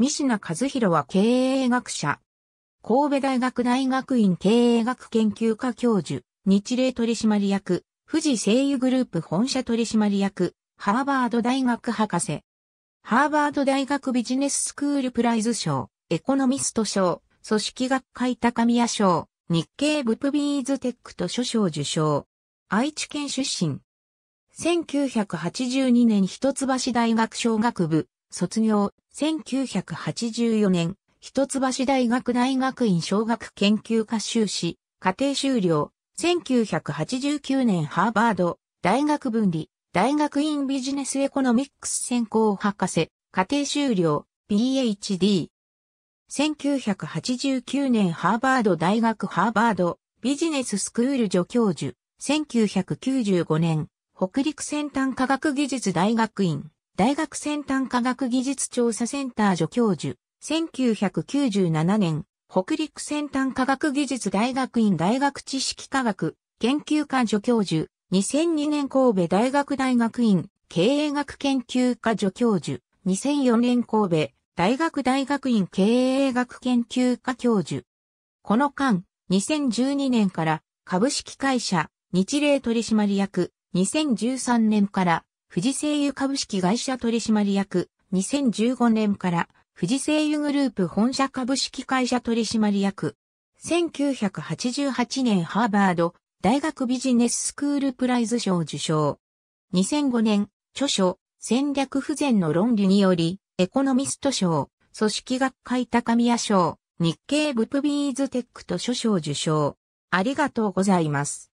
三品和弘は経営学者。神戸大学大学院経営学研究科教授、日例取締役、富士声優グループ本社取締役、ハーバード大学博士。ハーバード大学ビジネススクールプライズ賞、エコノミスト賞、組織学会高宮賞、日経ブプビーズテックと書賞受賞。愛知県出身。1982年一橋大学商学部、卒業、1984年、一橋大学大学院小学研究科修士、家庭修了、1989年ハーバード、大学分離、大学院ビジネスエコノミックス専攻博士、家庭修了、PhD。1989年ハーバード大学ハーバードビジネススクール助教授。1995年北陸先端科学技術大学院。大学先端科学技術調査センター助教授、1997年、北陸先端科学技術大学院大学知識科学研究科助教授、2002年神戸大学大学院経営学研究科助教授、2004年神戸大学大学院経営学研究科教授。この間、2012年から株式会社日例取締役、2013年から富士製油株式会社取締役、2015年から富士製油グループ本社株式会社取締役、1988年ハーバード大学ビジネススクールプライズ賞受賞。2005年、著書、戦略不全の論理により、エコノミスト賞、組織学会高宮賞、日経ブプビーズテックと諸賞受賞。ありがとうございます。